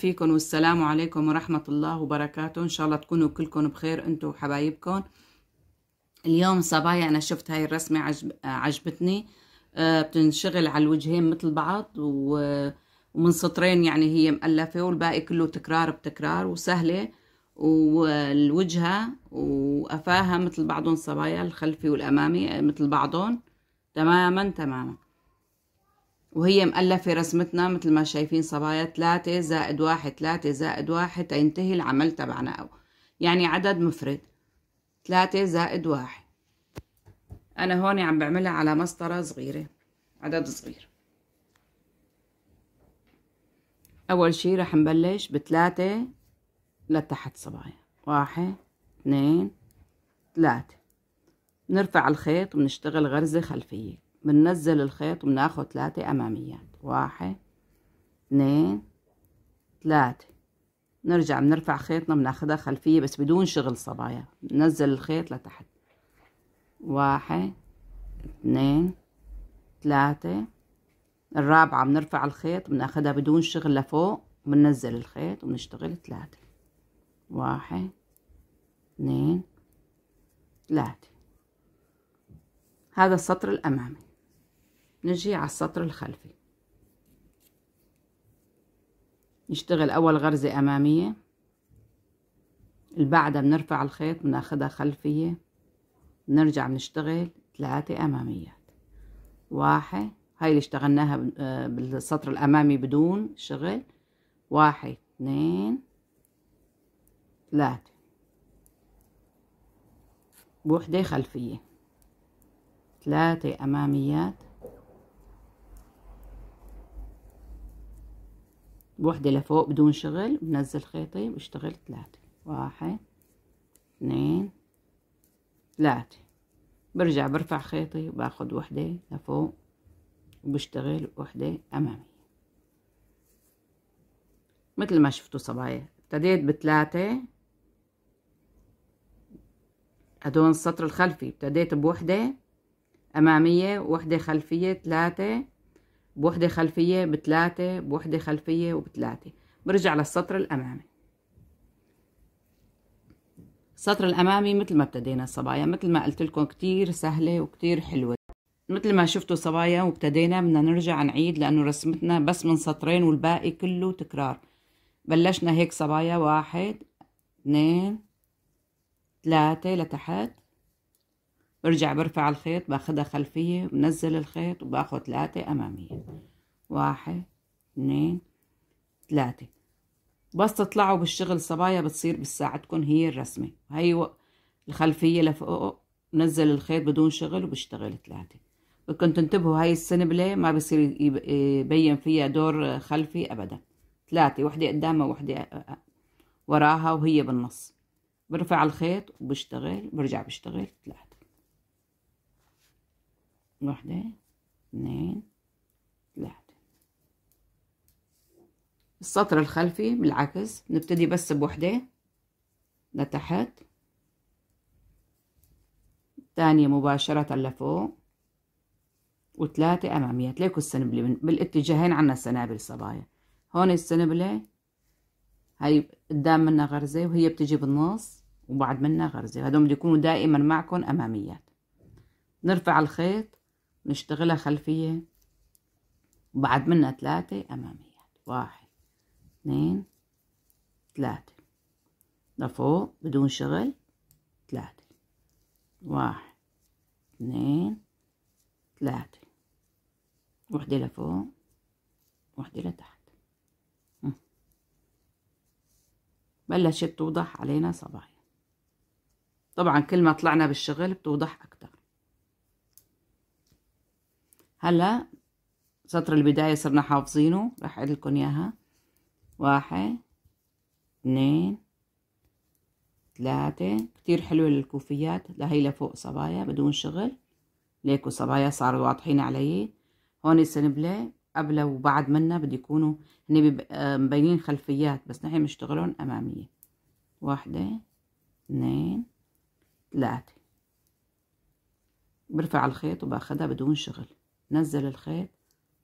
فيكم والسلام عليكم ورحمة الله وبركاته إن شاء الله تكونوا كلكم بخير أنتوا وحبايبكم اليوم صبايا أنا شفت هاي الرسمة عجب... عجبتني آه، بتنشغل على الوجهين مثل بعض و... ومن سطرين يعني هي مؤلفة والباقي كله تكرار بتكرار وسهلة والوجهة وقفاها مثل بعضهم صبايا الخلفي والأمامي آه، مثل بعضهم تماما تماما وهي مؤلفة رسمتنا مثل ما شايفين صبايا ثلاثة زائد واحد ثلاثة زائد واحد تنتهي العمل تبعنا أو يعني عدد مفرد ثلاثة زائد واحد أنا هون عم بعملها على مسطرة صغيرة عدد صغير أول شي رح نبلش بثلاثة لتحت صبايا واحد اثنين ثلاثة نرفع الخيط ونشتغل غرزة خلفية بننزل الخيط وبناخد ثلاثة أماميات واحد اثنين ثلاثة نرجع بنرفع خيطنا بناخدها خلفية بس بدون شغل صبايا بننزل الخيط لتحت واحد اثنين ثلاثة الرابعة بنرفع الخيط بناخدها بدون شغل لفوق بننزل الخيط وبنشتغل ثلاثة واحد اثنين ثلاثة هذا السطر الأمامي نجي على السطر الخلفي نشتغل أول غرزة أمامية بعدها بنرفع الخيط بناخدها خلفية بنرجع بنشتغل ثلاثة أماميات واحد هاي اللي اشتغلناها آه، بالسطر الأمامي بدون شغل واحد اثنين ثلاثة بوحدة خلفية ثلاثة أماميات بوحدة لفوق بدون شغل بنزل خيطي واشتغل ثلاثة واحد اثنين ثلاثة برجع برفع خيطي وباخد وحدة لفوق وبشتغل وحدة أمامية مثل ما شفتوا صبايا ابتديت بثلاثة هدول السطر الخلفي ابتديت بوحدة أمامية وحدة خلفية ثلاثة بوحدة خلفية بثلاثة بوحدة خلفية وبثلاثة برجع للسطر الأمامي السطر الأمامي مثل ما ابتدينا الصبايا مثل ما قلت لكم كتير سهلة وكتير حلوة مثل ما شفتوا صبايا وابتدينا بدنا نرجع نعيد لأنه رسمتنا بس من سطرين والباقي كله تكرار بلشنا هيك صبايا واحد اثنين ثلاثة لتحت برجع برفع الخيط باخدها خلفية بنزل الخيط وباخد ثلاثة أمامية واحد اثنين ثلاثة بس تطلعوا بالشغل صبايا بتصير بتساعدكم هي الرسمة هي الخلفية لفوق بنزل الخيط بدون شغل وبشتغل ثلاثة بدكم تنتبهوا هاي السنبلة ما بصير يبين فيها دور خلفي أبدا ثلاثة وحدة قدامها وحدة وراها وهي بالنص برفع الخيط وبشتغل برجع بشتغل ثلاثة واحدة اثنين ثلاثة السطر الخلفي بالعكس نبتدي بس بوحدة لتحت الثانية مباشرة لفوق وثلاثة أمامية تلاقوا السنبلة بالاتجاهين عنا سنابل صبايا هون السنبلة هاي قدام منا غرزة وهي بتجي بالنص وبعد منا غرزة هدول بده يكونوا دائما معكم أماميات نرفع الخيط نشتغلها خلفية وبعد منها ثلاثة أماميات يعني. واحد اثنين ثلاثة لفوق بدون شغل ثلاثة واحد اثنين ثلاثة وحدة لفوق وحدة لتحت بلشت توضح علينا صبايا طبعا كل ما طلعنا بالشغل بتوضح أكثر هلا سطر البداية صرنا حافظينه راح لكم إياها واحد اثنين ثلاثة كتير حلوة للكوفيات لهي لفوق صبايا بدون شغل ليكو صبايا صاروا واضحين علي هون السنبلة قبل وبعد منا بدي يكونوا هن مبينين خلفيات بس نحن بنشتغلهم أمامية واحدة اثنين ثلاثة برفع الخيط وباخدها بدون شغل نزل الخيط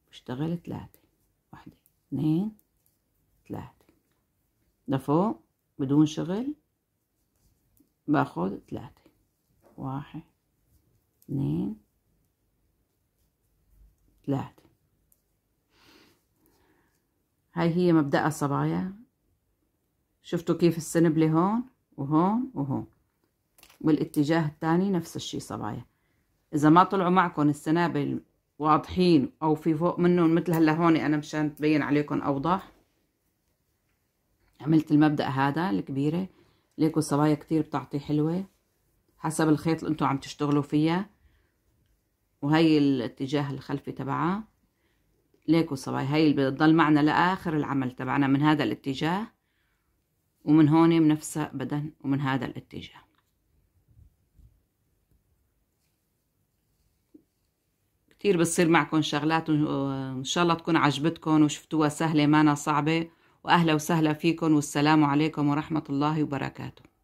واشتغل ثلاثة واحدة اثنين ثلاثة لفوق بدون شغل باخد ثلاثة واحد اثنين ثلاثة هاي هي مبدأ الصبايا شفتوا كيف السنبلة هون وهون وهون والاتجاه الثاني نفس الشي صبايا إذا ما طلعوا معكم السنابل واضحين او في فوق منهم مثل هلا هون انا مشان تبين عليكم اوضح عملت المبدا هذا الكبيره ليكو الصبايا كتير بتعطي حلوه حسب الخيط اللي انتم عم تشتغلوا فيها وهي الاتجاه الخلفي تبعها ليكو الصبايا هي اللي بتضل معنا لاخر العمل تبعنا من هذا الاتجاه ومن هون من بدن ابدا ومن هذا الاتجاه كتير بتصير معكم شغلات وإن شاء الله تكون عجبتكم وشفتوها سهلة مانا صعبة وأهلا وسهلا فيكم والسلام عليكم ورحمة الله وبركاته